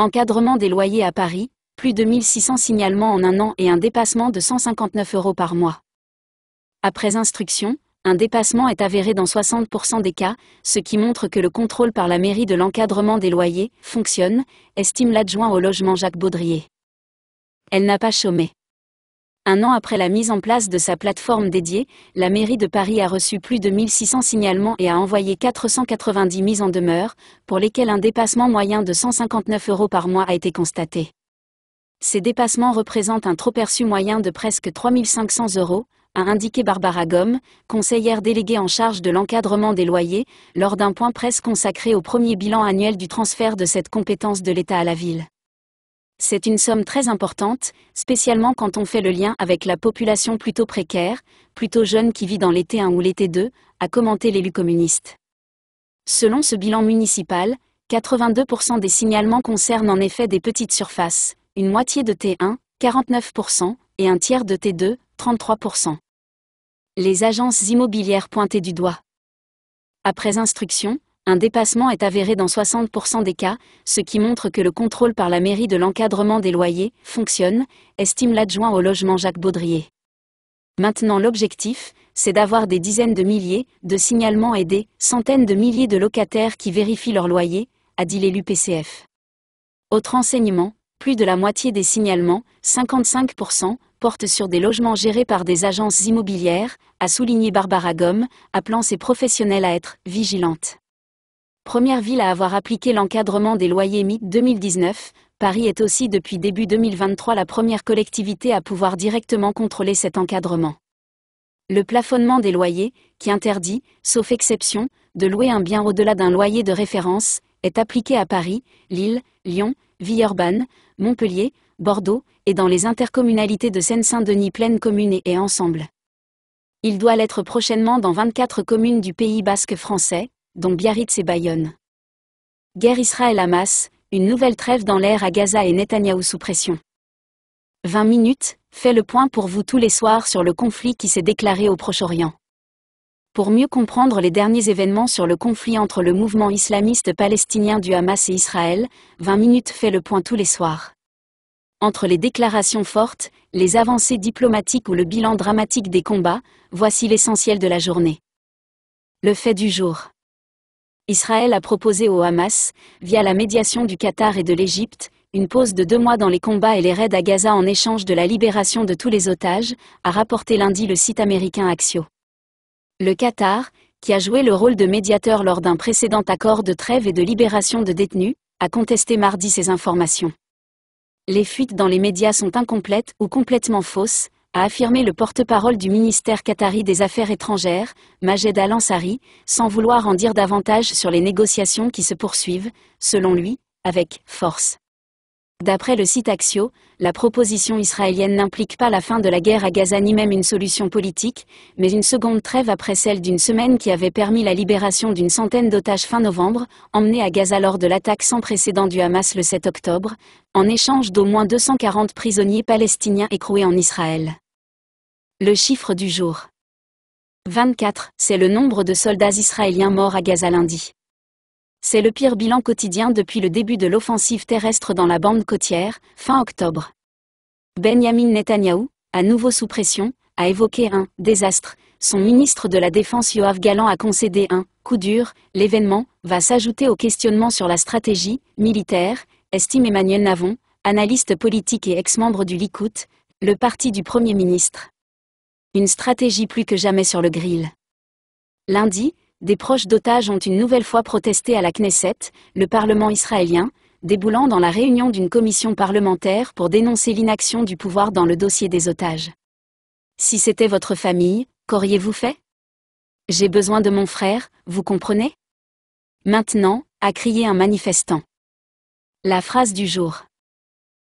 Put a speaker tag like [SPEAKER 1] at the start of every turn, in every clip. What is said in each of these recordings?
[SPEAKER 1] Encadrement des loyers à Paris, plus de 1600 signalements en un an et un dépassement de 159 euros par mois. Après instruction, un dépassement est avéré dans 60% des cas, ce qui montre que le contrôle par la mairie de l'encadrement des loyers fonctionne, estime l'adjoint au logement Jacques Baudrier. Elle n'a pas chômé. Un an après la mise en place de sa plateforme dédiée, la mairie de Paris a reçu plus de 1600 signalements et a envoyé 490 mises en demeure, pour lesquelles un dépassement moyen de 159 euros par mois a été constaté. Ces dépassements représentent un trop-perçu moyen de presque 3500 euros, a indiqué Barbara Gomme, conseillère déléguée en charge de l'encadrement des loyers, lors d'un point presse consacré au premier bilan annuel du transfert de cette compétence de l'État à la ville. C'est une somme très importante, spécialement quand on fait le lien avec la population plutôt précaire, plutôt jeune qui vit dans l'été 1 ou l'été 2, a commenté l'élu communiste. Selon ce bilan municipal, 82% des signalements concernent en effet des petites surfaces, une moitié de T1, 49%, et un tiers de T2, 33%. Les agences immobilières pointées du doigt. Après instruction, un dépassement est avéré dans 60% des cas, ce qui montre que le contrôle par la mairie de l'encadrement des loyers fonctionne, estime l'adjoint au logement Jacques Baudrier. Maintenant l'objectif, c'est d'avoir des dizaines de milliers de signalements et des centaines de milliers de locataires qui vérifient leur loyer, a dit l'élu PCF. Autre enseignement, plus de la moitié des signalements, 55%, portent sur des logements gérés par des agences immobilières, a souligné Barbara Gomme, appelant ses professionnels à être vigilantes. Première ville à avoir appliqué l'encadrement des loyers mi 2019, Paris est aussi depuis début 2023 la première collectivité à pouvoir directement contrôler cet encadrement. Le plafonnement des loyers, qui interdit, sauf exception, de louer un bien au-delà d'un loyer de référence, est appliqué à Paris, Lille, Lyon, Villeurbanne, Montpellier, Bordeaux et dans les intercommunalités de Seine-Saint-Denis pleine Commune et Ensemble. Il doit l'être prochainement dans 24 communes du Pays basque français, dont Biarritz et Bayonne. Guerre Israël-Hamas, une nouvelle trêve dans l'air à Gaza et Netanyahou sous pression. 20 minutes, fait le point pour vous tous les soirs sur le conflit qui s'est déclaré au Proche-Orient. Pour mieux comprendre les derniers événements sur le conflit entre le mouvement islamiste palestinien du Hamas et Israël, 20 minutes fait le point tous les soirs. Entre les déclarations fortes, les avancées diplomatiques ou le bilan dramatique des combats, voici l'essentiel de la journée. Le fait du jour. Israël a proposé au Hamas, via la médiation du Qatar et de l'Égypte, une pause de deux mois dans les combats et les raids à Gaza en échange de la libération de tous les otages, a rapporté lundi le site américain Axio. Le Qatar, qui a joué le rôle de médiateur lors d'un précédent accord de trêve et de libération de détenus, a contesté mardi ces informations. Les fuites dans les médias sont incomplètes ou complètement fausses, a affirmé le porte-parole du ministère qatari des Affaires étrangères, Majed Al-Ansari, sans vouloir en dire davantage sur les négociations qui se poursuivent, selon lui, avec force. D'après le site Axio, la proposition israélienne n'implique pas la fin de la guerre à Gaza ni même une solution politique, mais une seconde trêve après celle d'une semaine qui avait permis la libération d'une centaine d'otages fin novembre, emmenés à Gaza lors de l'attaque sans précédent du Hamas le 7 octobre, en échange d'au moins 240 prisonniers palestiniens écroués en Israël. Le chiffre du jour. 24, c'est le nombre de soldats israéliens morts à Gaza lundi. C'est le pire bilan quotidien depuis le début de l'offensive terrestre dans la bande côtière, fin octobre. Benjamin Netanyahou, à nouveau sous pression, a évoqué un désastre. Son ministre de la Défense Yoav Galan a concédé un coup dur. L'événement va s'ajouter au questionnement sur la stratégie militaire, estime Emmanuel Navon, analyste politique et ex-membre du Likoud, le parti du Premier ministre. Une stratégie plus que jamais sur le grill. Lundi, des proches d'otages ont une nouvelle fois protesté à la Knesset, le Parlement israélien, déboulant dans la réunion d'une commission parlementaire pour dénoncer l'inaction du pouvoir dans le dossier des otages. Si c'était votre famille, qu'auriez-vous fait J'ai besoin de mon frère, vous comprenez Maintenant, a crié un manifestant. La phrase du jour.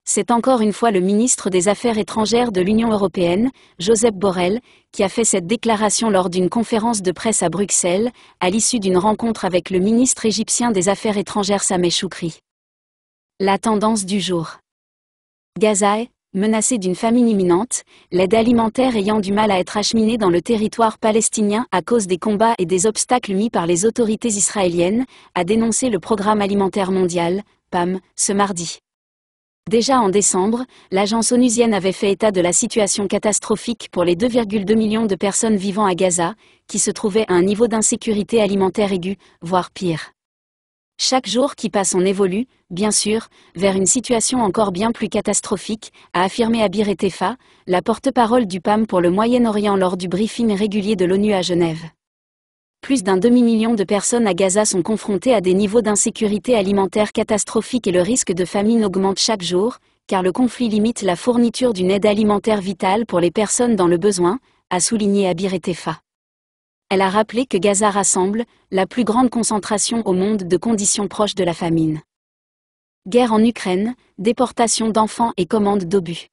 [SPEAKER 1] C'est encore une fois le ministre des Affaires étrangères de l'Union européenne, Joseph Borrell, qui a fait cette déclaration lors d'une conférence de presse à Bruxelles, à l'issue d'une rencontre avec le ministre égyptien des Affaires étrangères Sameh Choukri. La tendance du jour. Gaza est, menacée d'une famine imminente, l'aide alimentaire ayant du mal à être acheminée dans le territoire palestinien à cause des combats et des obstacles mis par les autorités israéliennes, a dénoncé le Programme alimentaire mondial, PAM, ce mardi. Déjà en décembre, l'agence onusienne avait fait état de la situation catastrophique pour les 2,2 millions de personnes vivant à Gaza, qui se trouvaient à un niveau d'insécurité alimentaire aiguë, voire pire. Chaque jour qui passe en évolue, bien sûr, vers une situation encore bien plus catastrophique, a affirmé Abir Etefa, la porte-parole du PAM pour le Moyen-Orient lors du briefing régulier de l'ONU à Genève plus d'un demi-million de personnes à Gaza sont confrontées à des niveaux d'insécurité alimentaire catastrophiques et le risque de famine augmente chaque jour, car le conflit limite la fourniture d'une aide alimentaire vitale pour les personnes dans le besoin, a souligné Abir Etefa. Elle a rappelé que Gaza rassemble la plus grande concentration au monde de conditions proches de la famine. Guerre en Ukraine, déportation d'enfants et commandes d'obus.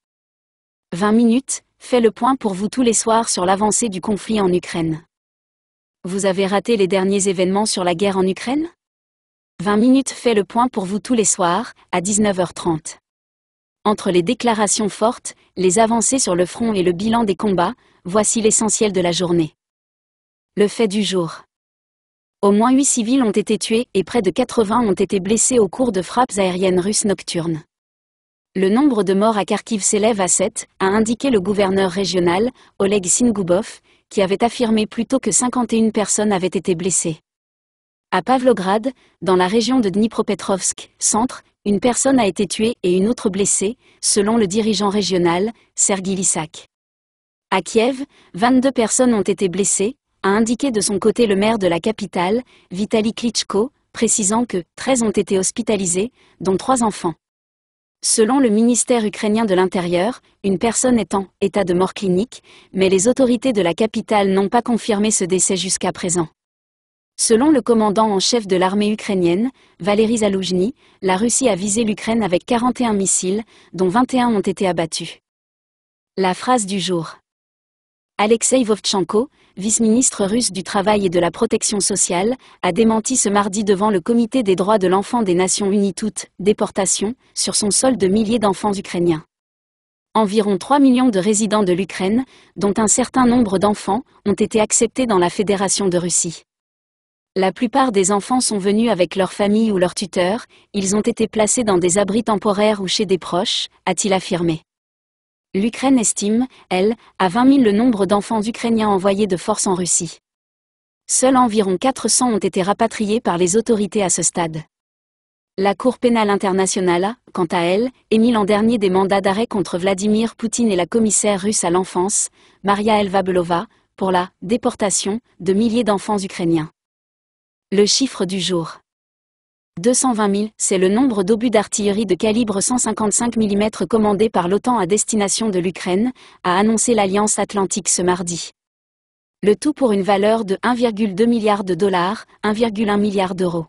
[SPEAKER 1] 20 minutes, fait le point pour vous tous les soirs sur l'avancée du conflit en Ukraine. Vous avez raté les derniers événements sur la guerre en Ukraine 20 minutes fait le point pour vous tous les soirs, à 19h30. Entre les déclarations fortes, les avancées sur le front et le bilan des combats, voici l'essentiel de la journée. Le fait du jour. Au moins 8 civils ont été tués et près de 80 ont été blessés au cours de frappes aériennes russes nocturnes. Le nombre de morts à Kharkiv s'élève à 7, a indiqué le gouverneur régional, Oleg Singoubov, qui avait affirmé plutôt tôt que 51 personnes avaient été blessées. À Pavlograd, dans la région de Dnipropetrovsk, centre, une personne a été tuée et une autre blessée, selon le dirigeant régional, Sergi Lissak. À Kiev, 22 personnes ont été blessées, a indiqué de son côté le maire de la capitale, Vitali Klitschko, précisant que 13 ont été hospitalisés, dont 3 enfants. Selon le ministère ukrainien de l'Intérieur, une personne est en état de mort clinique, mais les autorités de la capitale n'ont pas confirmé ce décès jusqu'à présent. Selon le commandant en chef de l'armée ukrainienne, Valery Zaloujny, la Russie a visé l'Ukraine avec 41 missiles, dont 21 ont été abattus. La phrase du jour. Alexei Vovtchenko, vice-ministre russe du Travail et de la Protection sociale, a démenti ce mardi devant le Comité des droits de l'enfant des Nations Unies toutes, déportation sur son sol de milliers d'enfants ukrainiens. Environ 3 millions de résidents de l'Ukraine, dont un certain nombre d'enfants, ont été acceptés dans la Fédération de Russie. La plupart des enfants sont venus avec leur famille ou leur tuteur, ils ont été placés dans des abris temporaires ou chez des proches, a-t-il affirmé. L'Ukraine estime, elle, à 20 000 le nombre d'enfants ukrainiens envoyés de force en Russie. Seuls environ 400 ont été rapatriés par les autorités à ce stade. La Cour pénale internationale a, quant à elle, émis l'an dernier des mandats d'arrêt contre Vladimir Poutine et la commissaire russe à l'enfance, Maria Belova, pour la déportation de milliers d'enfants ukrainiens. Le chiffre du jour. 220 000, c'est le nombre d'obus d'artillerie de calibre 155 mm commandés par l'OTAN à destination de l'Ukraine, a annoncé l'Alliance Atlantique ce mardi. Le tout pour une valeur de 1,2 milliard de dollars, 1,1 milliard d'euros.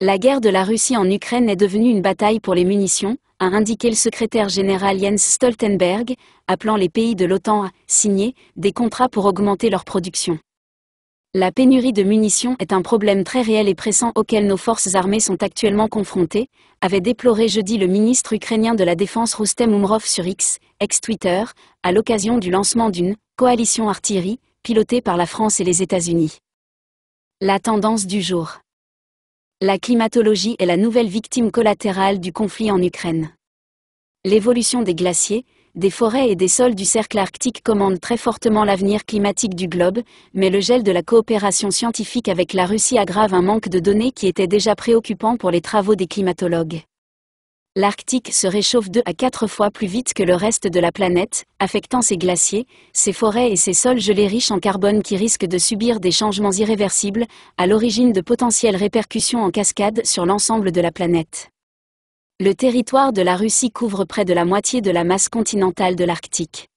[SPEAKER 1] La guerre de la Russie en Ukraine est devenue une bataille pour les munitions, a indiqué le secrétaire général Jens Stoltenberg, appelant les pays de l'OTAN à signer des contrats pour augmenter leur production. La pénurie de munitions est un problème très réel et pressant auquel nos forces armées sont actuellement confrontées, avait déploré jeudi le ministre ukrainien de la Défense Roustem Umrov sur X, ex-Twitter, à l'occasion du lancement d'une coalition artillerie pilotée par la France et les États-Unis. La tendance du jour. La climatologie est la nouvelle victime collatérale du conflit en Ukraine. L'évolution des glaciers, des forêts et des sols du cercle arctique commandent très fortement l'avenir climatique du globe, mais le gel de la coopération scientifique avec la Russie aggrave un manque de données qui était déjà préoccupant pour les travaux des climatologues. L'Arctique se réchauffe deux à quatre fois plus vite que le reste de la planète, affectant ses glaciers, ses forêts et ses sols gelés riches en carbone qui risquent de subir des changements irréversibles, à l'origine de potentielles répercussions en cascade sur l'ensemble de la planète. Le territoire de la Russie couvre près de la moitié de la masse continentale de l'Arctique.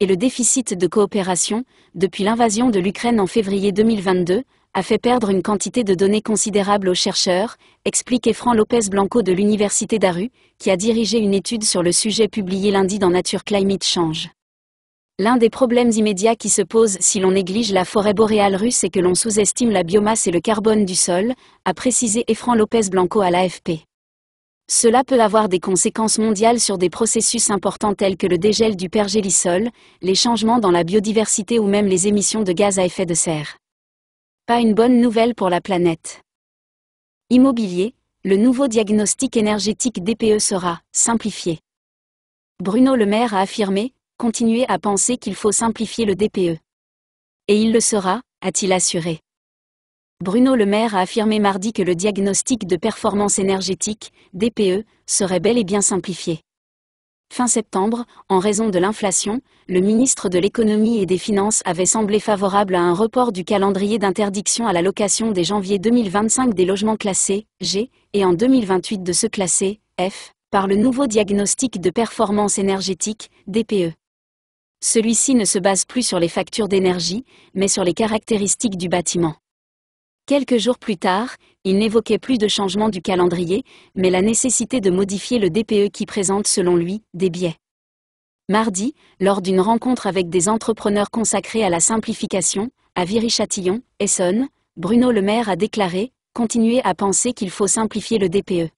[SPEAKER 1] Et le déficit de coopération, depuis l'invasion de l'Ukraine en février 2022, a fait perdre une quantité de données considérable aux chercheurs, explique Efran Lopez Blanco de l'Université d'Aru, qui a dirigé une étude sur le sujet publiée lundi dans Nature Climate Change. L'un des problèmes immédiats qui se pose si l'on néglige la forêt boréale russe et que l'on sous-estime la biomasse et le carbone du sol, a précisé Efran Lopez Blanco à l'AFP. Cela peut avoir des conséquences mondiales sur des processus importants tels que le dégel du pergélisol, les changements dans la biodiversité ou même les émissions de gaz à effet de serre. Pas une bonne nouvelle pour la planète. Immobilier, le nouveau diagnostic énergétique DPE sera simplifié. Bruno Le Maire a affirmé continuer à penser qu'il faut simplifier le DPE. Et il le sera, a-t-il assuré. Bruno Le Maire a affirmé mardi que le diagnostic de performance énergétique, DPE, serait bel et bien simplifié. Fin septembre, en raison de l'inflation, le ministre de l'économie et des finances avait semblé favorable à un report du calendrier d'interdiction à la location des janvier 2025 des logements classés G et en 2028 de ceux classés F par le nouveau diagnostic de performance énergétique, DPE. Celui-ci ne se base plus sur les factures d'énergie, mais sur les caractéristiques du bâtiment. Quelques jours plus tard, il n'évoquait plus de changement du calendrier, mais la nécessité de modifier le DPE qui présente selon lui des biais. Mardi, lors d'une rencontre avec des entrepreneurs consacrés à la simplification, à Viry-Châtillon, Essonne, Bruno Le Maire a déclaré continuer à penser qu'il faut simplifier le DPE.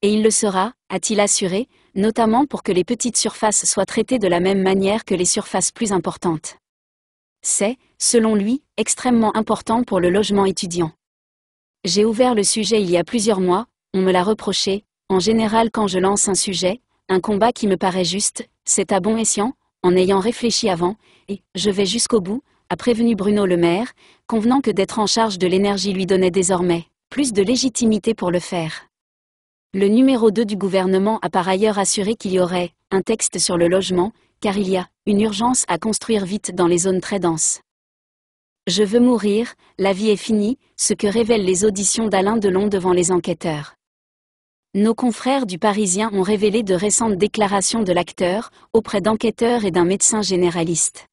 [SPEAKER 1] Et il le sera, a-t-il assuré, notamment pour que les petites surfaces soient traitées de la même manière que les surfaces plus importantes. C'est, selon lui, extrêmement important pour le logement étudiant. J'ai ouvert le sujet il y a plusieurs mois, on me l'a reproché, en général quand je lance un sujet, un combat qui me paraît juste, c'est à bon escient, en ayant réfléchi avant, et je vais jusqu'au bout, a prévenu Bruno Le Maire, convenant que d'être en charge de l'énergie lui donnait désormais plus de légitimité pour le faire. Le numéro 2 du gouvernement a par ailleurs assuré qu'il y aurait un texte sur le logement, car il y a une urgence à construire vite dans les zones très denses. Je veux mourir, la vie est finie, ce que révèlent les auditions d'Alain Delon devant les enquêteurs. Nos confrères du Parisien ont révélé de récentes déclarations de l'acteur, auprès d'enquêteurs et d'un médecin généraliste.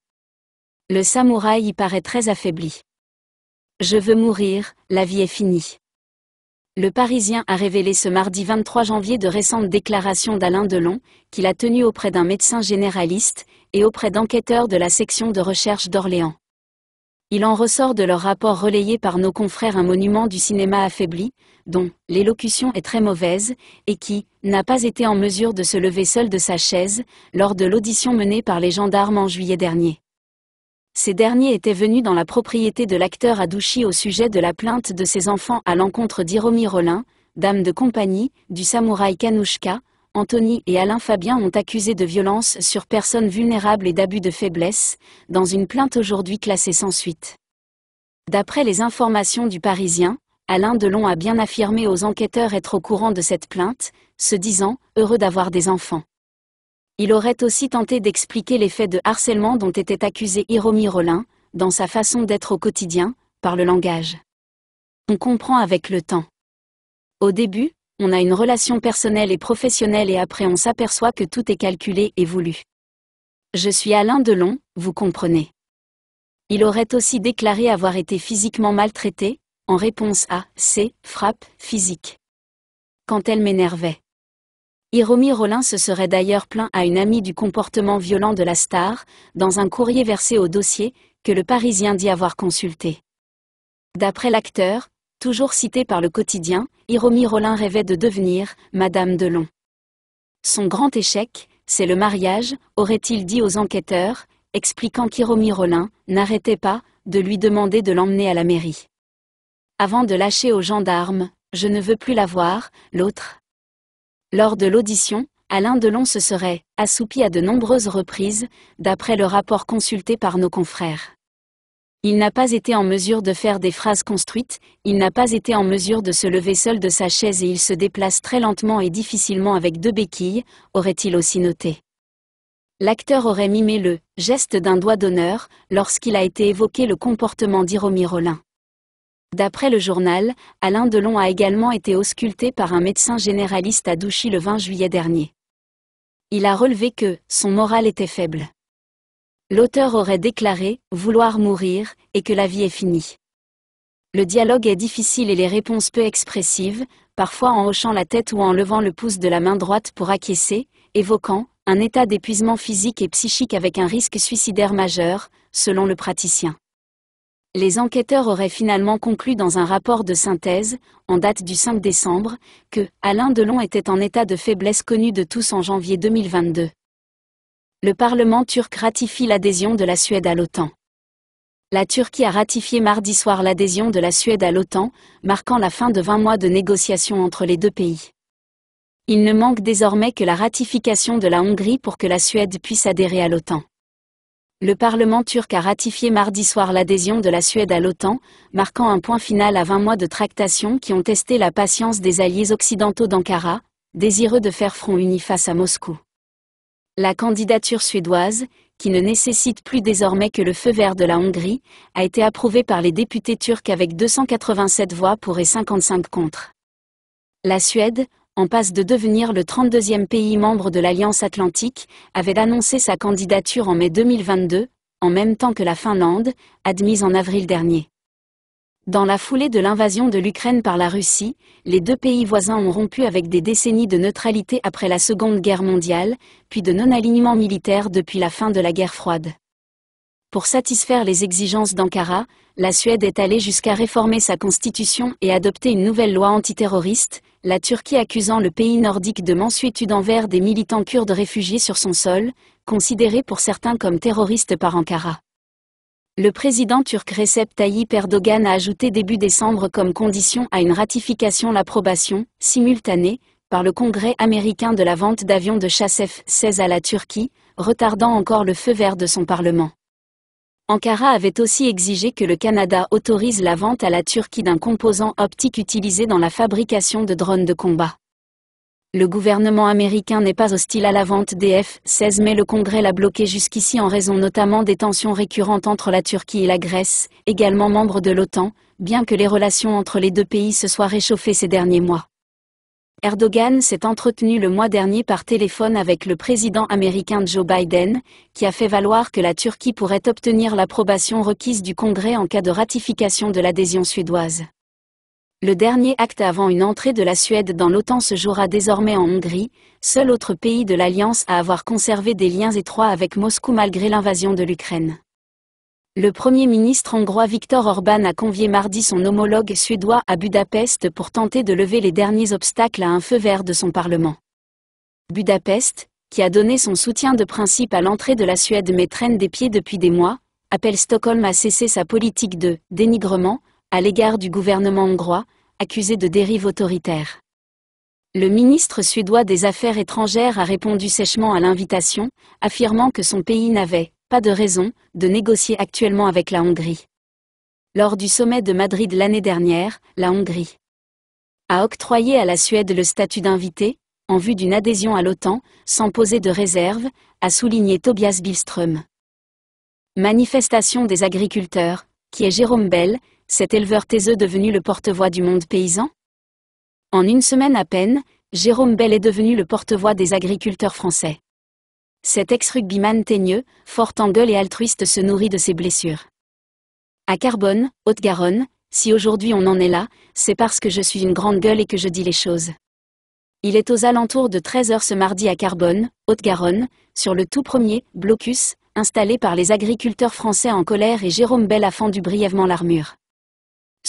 [SPEAKER 1] Le samouraï y paraît très affaibli. Je veux mourir, la vie est finie. Le Parisien a révélé ce mardi 23 janvier de récentes déclarations d'Alain Delon, qu'il a tenues auprès d'un médecin généraliste, et auprès d'enquêteurs de la section de recherche d'Orléans. Il en ressort de leur rapport relayé par nos confrères un monument du cinéma affaibli, dont l'élocution est très mauvaise, et qui n'a pas été en mesure de se lever seul de sa chaise lors de l'audition menée par les gendarmes en juillet dernier. Ces derniers étaient venus dans la propriété de l'acteur Adouchi au sujet de la plainte de ses enfants à l'encontre d'Hiromi Rollin, dame de compagnie, du samouraï Kanouchka. Anthony et Alain Fabien ont accusé de violence sur personnes vulnérables et d'abus de faiblesse, dans une plainte aujourd'hui classée sans suite. D'après les informations du Parisien, Alain Delon a bien affirmé aux enquêteurs être au courant de cette plainte, se disant heureux d'avoir des enfants. Il aurait aussi tenté d'expliquer les faits de harcèlement dont était accusé Hiromi Rollin, dans sa façon d'être au quotidien, par le langage. On comprend avec le temps. Au début, on a une relation personnelle et professionnelle et après on s'aperçoit que tout est calculé et voulu. Je suis Alain Delon, vous comprenez. Il aurait aussi déclaré avoir été physiquement maltraité, en réponse à ses frappes physiques. Quand elle m'énervait. Hiromi Rollin se serait d'ailleurs plaint à une amie du comportement violent de la star, dans un courrier versé au dossier, que le Parisien dit avoir consulté. D'après l'acteur, toujours cité par le quotidien, Hiromi Rollin rêvait de devenir Madame Delon. Son grand échec, c'est le mariage, aurait-il dit aux enquêteurs, expliquant qu'Hiromi Rollin n'arrêtait pas de lui demander de l'emmener à la mairie. Avant de lâcher aux gendarmes, je ne veux plus la voir, l'autre. Lors de l'audition, Alain Delon se serait assoupi à de nombreuses reprises, d'après le rapport consulté par nos confrères. Il n'a pas été en mesure de faire des phrases construites, il n'a pas été en mesure de se lever seul de sa chaise et il se déplace très lentement et difficilement avec deux béquilles, aurait-il aussi noté. L'acteur aurait mimé le geste d'un doigt d'honneur lorsqu'il a été évoqué le comportement Rollin. D'après le journal, Alain Delon a également été ausculté par un médecin généraliste à Douchy le 20 juillet dernier. Il a relevé que son moral était faible. L'auteur aurait déclaré « vouloir mourir » et que la vie est finie. Le dialogue est difficile et les réponses peu expressives, parfois en hochant la tête ou en levant le pouce de la main droite pour acquiescer, évoquant un état d'épuisement physique et psychique avec un risque suicidaire majeur, selon le praticien. Les enquêteurs auraient finalement conclu dans un rapport de synthèse, en date du 5 décembre, que Alain Delon était en état de faiblesse connu de tous en janvier 2022. Le Parlement turc ratifie l'adhésion de la Suède à l'OTAN. La Turquie a ratifié mardi soir l'adhésion de la Suède à l'OTAN, marquant la fin de 20 mois de négociations entre les deux pays. Il ne manque désormais que la ratification de la Hongrie pour que la Suède puisse adhérer à l'OTAN. Le Parlement turc a ratifié mardi soir l'adhésion de la Suède à l'OTAN, marquant un point final à 20 mois de tractations qui ont testé la patience des alliés occidentaux d'Ankara, désireux de faire front uni face à Moscou. La candidature suédoise, qui ne nécessite plus désormais que le feu vert de la Hongrie, a été approuvée par les députés turcs avec 287 voix pour et 55 contre. La Suède, en passe de devenir le 32e pays membre de l'Alliance atlantique, avait annoncé sa candidature en mai 2022, en même temps que la Finlande, admise en avril dernier. Dans la foulée de l'invasion de l'Ukraine par la Russie, les deux pays voisins ont rompu avec des décennies de neutralité après la Seconde Guerre mondiale, puis de non-alignement militaire depuis la fin de la guerre froide. Pour satisfaire les exigences d'Ankara, la Suède est allée jusqu'à réformer sa constitution et adopter une nouvelle loi antiterroriste, la Turquie accusant le pays nordique de mansuétude envers des militants kurdes réfugiés sur son sol, considérés pour certains comme terroristes par Ankara le président turc Recep Tayyip Erdogan a ajouté début décembre comme condition à une ratification l'approbation, simultanée, par le Congrès américain de la vente d'avions de chasse F-16 à la Turquie, retardant encore le feu vert de son Parlement. Ankara avait aussi exigé que le Canada autorise la vente à la Turquie d'un composant optique utilisé dans la fabrication de drones de combat. Le gouvernement américain n'est pas hostile à la vente des F-16 mais le Congrès l'a bloqué jusqu'ici en raison notamment des tensions récurrentes entre la Turquie et la Grèce, également membre de l'OTAN, bien que les relations entre les deux pays se soient réchauffées ces derniers mois. Erdogan s'est entretenu le mois dernier par téléphone avec le président américain Joe Biden, qui a fait valoir que la Turquie pourrait obtenir l'approbation requise du Congrès en cas de ratification de l'adhésion suédoise. Le dernier acte avant une entrée de la Suède dans l'OTAN se jouera désormais en Hongrie, seul autre pays de l'Alliance à avoir conservé des liens étroits avec Moscou malgré l'invasion de l'Ukraine. Le Premier ministre hongrois Viktor Orban a convié mardi son homologue suédois à Budapest pour tenter de lever les derniers obstacles à un feu vert de son Parlement. Budapest, qui a donné son soutien de principe à l'entrée de la Suède mais traîne des pieds depuis des mois, appelle Stockholm à cesser sa politique de dénigrement, à l'égard du gouvernement hongrois, accusé de dérive autoritaire. Le ministre suédois des Affaires étrangères a répondu sèchement à l'invitation, affirmant que son pays n'avait pas de raison de négocier actuellement avec la Hongrie. Lors du sommet de Madrid l'année dernière, la Hongrie a octroyé à la Suède le statut d'invité, en vue d'une adhésion à l'OTAN, sans poser de réserve, a souligné Tobias Billström. Manifestation des agriculteurs, qui est Jérôme Bell, cet éleveur taiseux devenu le porte-voix du monde paysan En une semaine à peine, Jérôme Bell est devenu le porte-voix des agriculteurs français. Cet ex-rugbyman teigneux, fort en gueule et altruiste se nourrit de ses blessures. À Carbone, Haute-Garonne, si aujourd'hui on en est là, c'est parce que je suis une grande gueule et que je dis les choses. Il est aux alentours de 13h ce mardi à Carbone, Haute-Garonne, sur le tout premier blocus installé par les agriculteurs français en colère et Jérôme Bell a fendu brièvement l'armure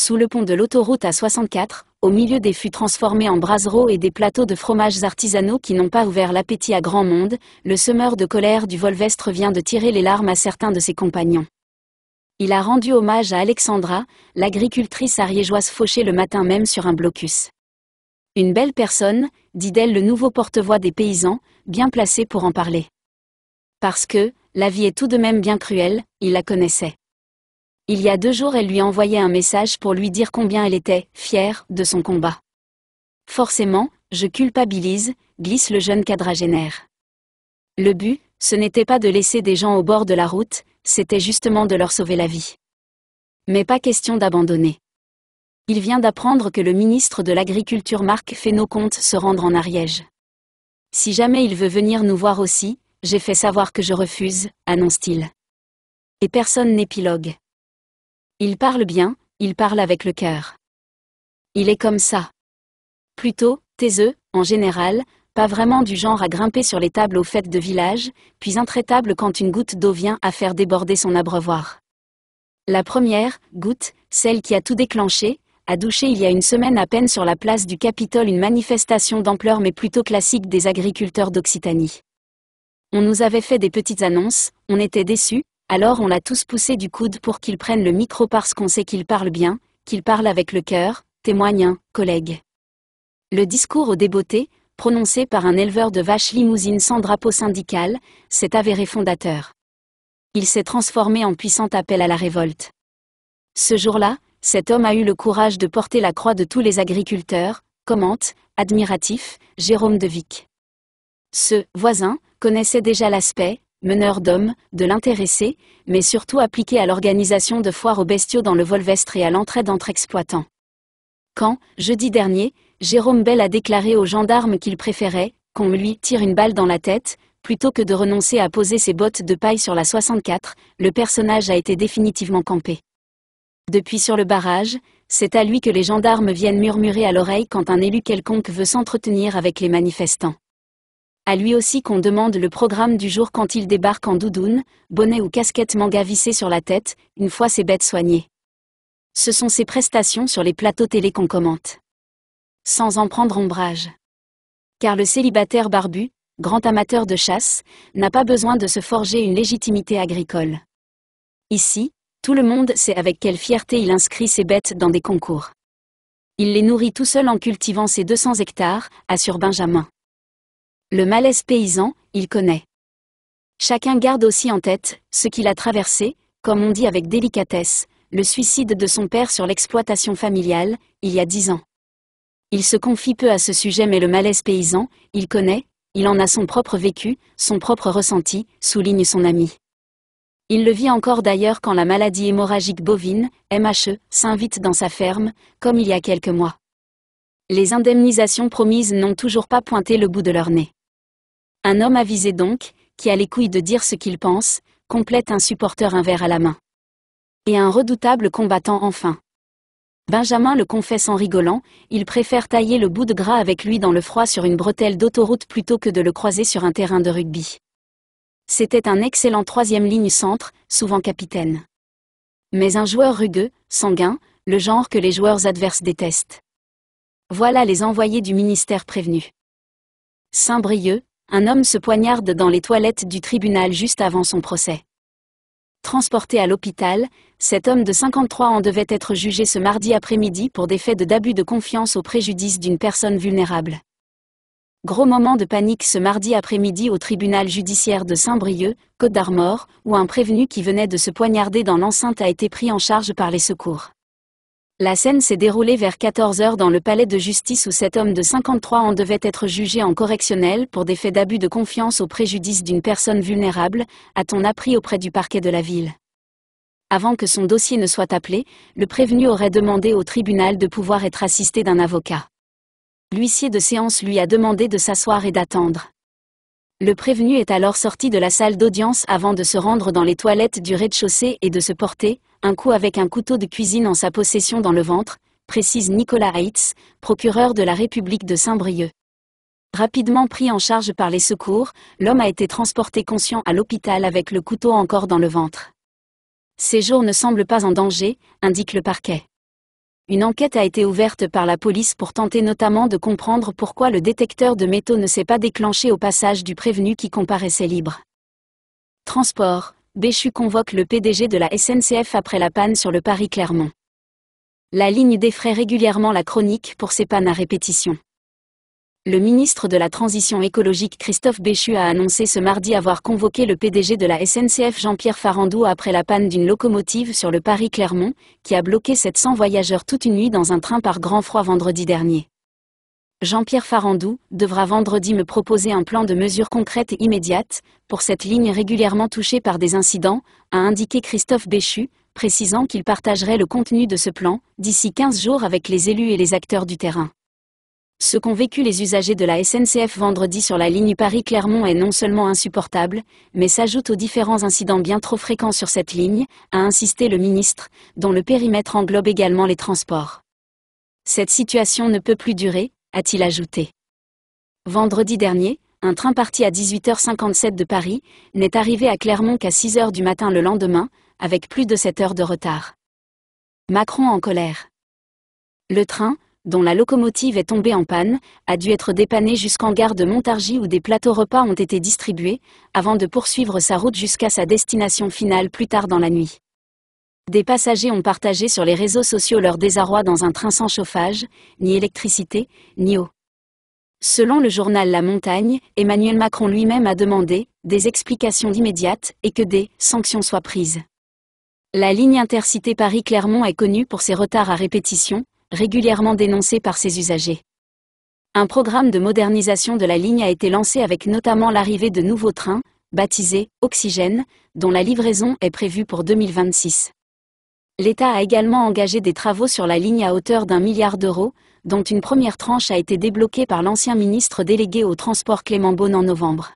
[SPEAKER 1] sous le pont de l'autoroute A64, au milieu des fûts transformés en brasereaux et des plateaux de fromages artisanaux qui n'ont pas ouvert l'appétit à grand monde, le semeur de colère du Volvestre vient de tirer les larmes à certains de ses compagnons. Il a rendu hommage à Alexandra, l'agricultrice ariégeoise fauchée le matin même sur un blocus. Une belle personne, dit d'elle le nouveau porte-voix des paysans, bien placé pour en parler. Parce que, la vie est tout de même bien cruelle, il la connaissait il y a deux jours elle lui envoyait un message pour lui dire combien elle était fière de son combat. Forcément, je culpabilise, glisse le jeune quadragénaire. Le but, ce n'était pas de laisser des gens au bord de la route, c'était justement de leur sauver la vie. Mais pas question d'abandonner. Il vient d'apprendre que le ministre de l'Agriculture Marc nos comptes se rendre en Ariège. Si jamais il veut venir nous voir aussi, j'ai fait savoir que je refuse, annonce-t-il. Et personne n'épilogue. Il parle bien, il parle avec le cœur. Il est comme ça. Plutôt, taiseux, en général, pas vraiment du genre à grimper sur les tables aux fêtes de village, puis intraitable quand une goutte d'eau vient à faire déborder son abreuvoir. La première, goutte, celle qui a tout déclenché, a douché il y a une semaine à peine sur la place du Capitole une manifestation d'ampleur mais plutôt classique des agriculteurs d'Occitanie. On nous avait fait des petites annonces, on était déçus, alors on l'a tous poussé du coude pour qu'il prenne le micro parce qu'on sait qu'il parle bien, qu'il parle avec le cœur, témoigne un collègue. Le discours aux débeautés, prononcé par un éleveur de vaches limousine sans drapeau syndical, s'est avéré fondateur. Il s'est transformé en puissant appel à la révolte. Ce jour-là, cet homme a eu le courage de porter la croix de tous les agriculteurs, commente, admiratif, Jérôme de Vic. Ce voisin connaissait déjà l'aspect meneur d'hommes, de l'intéresser, mais surtout appliqué à l'organisation de foires aux bestiaux dans le Volvestre et à l'entraide entre exploitants. Quand, jeudi dernier, Jérôme Bell a déclaré aux gendarmes qu'il préférait qu'on lui tire une balle dans la tête, plutôt que de renoncer à poser ses bottes de paille sur la 64, le personnage a été définitivement campé. Depuis sur le barrage, c'est à lui que les gendarmes viennent murmurer à l'oreille quand un élu quelconque veut s'entretenir avec les manifestants à lui aussi qu'on demande le programme du jour quand il débarque en doudoune, bonnet ou casquette manga vissée sur la tête, une fois ses bêtes soignées. Ce sont ses prestations sur les plateaux télé qu'on commente. Sans en prendre ombrage. Car le célibataire barbu, grand amateur de chasse, n'a pas besoin de se forger une légitimité agricole. Ici, tout le monde sait avec quelle fierté il inscrit ses bêtes dans des concours. Il les nourrit tout seul en cultivant ses 200 hectares, assure Benjamin. Le malaise paysan, il connaît. Chacun garde aussi en tête ce qu'il a traversé, comme on dit avec délicatesse, le suicide de son père sur l'exploitation familiale, il y a dix ans. Il se confie peu à ce sujet mais le malaise paysan, il connaît, il en a son propre vécu, son propre ressenti, souligne son ami. Il le vit encore d'ailleurs quand la maladie hémorragique bovine, MHE, s'invite dans sa ferme, comme il y a quelques mois. Les indemnisations promises n'ont toujours pas pointé le bout de leur nez. Un homme avisé donc, qui a les couilles de dire ce qu'il pense, complète un supporteur un verre à la main. Et un redoutable combattant enfin. Benjamin le confesse en rigolant, il préfère tailler le bout de gras avec lui dans le froid sur une bretelle d'autoroute plutôt que de le croiser sur un terrain de rugby. C'était un excellent troisième ligne centre, souvent capitaine. Mais un joueur rugueux, sanguin, le genre que les joueurs adverses détestent. Voilà les envoyés du ministère prévenus. Saint-Brieuc, un homme se poignarde dans les toilettes du tribunal juste avant son procès. Transporté à l'hôpital, cet homme de 53 ans devait être jugé ce mardi après-midi pour des faits d'abus de confiance au préjudice d'une personne vulnérable. Gros moment de panique ce mardi après-midi au tribunal judiciaire de Saint-Brieuc, Côte d'Armor, où un prévenu qui venait de se poignarder dans l'enceinte a été pris en charge par les secours. La scène s'est déroulée vers 14 h dans le palais de justice où cet homme de 53 ans devait être jugé en correctionnel pour des faits d'abus de confiance au préjudice d'une personne vulnérable, a-t-on appris auprès du parquet de la ville. Avant que son dossier ne soit appelé, le prévenu aurait demandé au tribunal de pouvoir être assisté d'un avocat. L'huissier de séance lui a demandé de s'asseoir et d'attendre. Le prévenu est alors sorti de la salle d'audience avant de se rendre dans les toilettes du rez-de-chaussée et de se porter, un coup avec un couteau de cuisine en sa possession dans le ventre, précise Nicolas Heitz, procureur de la République de Saint-Brieuc. Rapidement pris en charge par les secours, l'homme a été transporté conscient à l'hôpital avec le couteau encore dans le ventre. Ses jours ne semblent pas en danger, indique le parquet. Une enquête a été ouverte par la police pour tenter notamment de comprendre pourquoi le détecteur de métaux ne s'est pas déclenché au passage du prévenu qui comparaissait libre. Transport, Béchu convoque le PDG de la SNCF après la panne sur le Paris-Clermont. La ligne défraie régulièrement la chronique pour ses pannes à répétition. Le ministre de la Transition écologique Christophe Béchu a annoncé ce mardi avoir convoqué le PDG de la SNCF Jean-Pierre Farandou après la panne d'une locomotive sur le Paris-Clermont, qui a bloqué 700 voyageurs toute une nuit dans un train par grand froid vendredi dernier. Jean-Pierre Farandou, devra vendredi me proposer un plan de mesures concrètes et immédiates, pour cette ligne régulièrement touchée par des incidents, a indiqué Christophe Béchu, précisant qu'il partagerait le contenu de ce plan, d'ici 15 jours avec les élus et les acteurs du terrain. Ce qu'ont vécu les usagers de la SNCF vendredi sur la ligne Paris-Clermont est non seulement insupportable, mais s'ajoute aux différents incidents bien trop fréquents sur cette ligne, a insisté le ministre, dont le périmètre englobe également les transports. Cette situation ne peut plus durer, a-t-il ajouté. Vendredi dernier, un train parti à 18h57 de Paris n'est arrivé à Clermont qu'à 6h du matin le lendemain, avec plus de 7 heures de retard. Macron en colère. Le train, dont la locomotive est tombée en panne, a dû être dépanné jusqu'en gare de Montargis où des plateaux repas ont été distribués, avant de poursuivre sa route jusqu'à sa destination finale plus tard dans la nuit. Des passagers ont partagé sur les réseaux sociaux leur désarroi dans un train sans chauffage, ni électricité, ni eau. Selon le journal La Montagne, Emmanuel Macron lui-même a demandé des explications immédiates et que des sanctions soient prises. La ligne intercité Paris-Clermont est connue pour ses retards à répétition, régulièrement dénoncés par ses usagers. Un programme de modernisation de la ligne a été lancé avec notamment l'arrivée de nouveaux trains, baptisés Oxygène, dont la livraison est prévue pour 2026 l'État a également engagé des travaux sur la ligne à hauteur d'un milliard d'euros, dont une première tranche a été débloquée par l'ancien ministre délégué au transport Clément Beaune en novembre.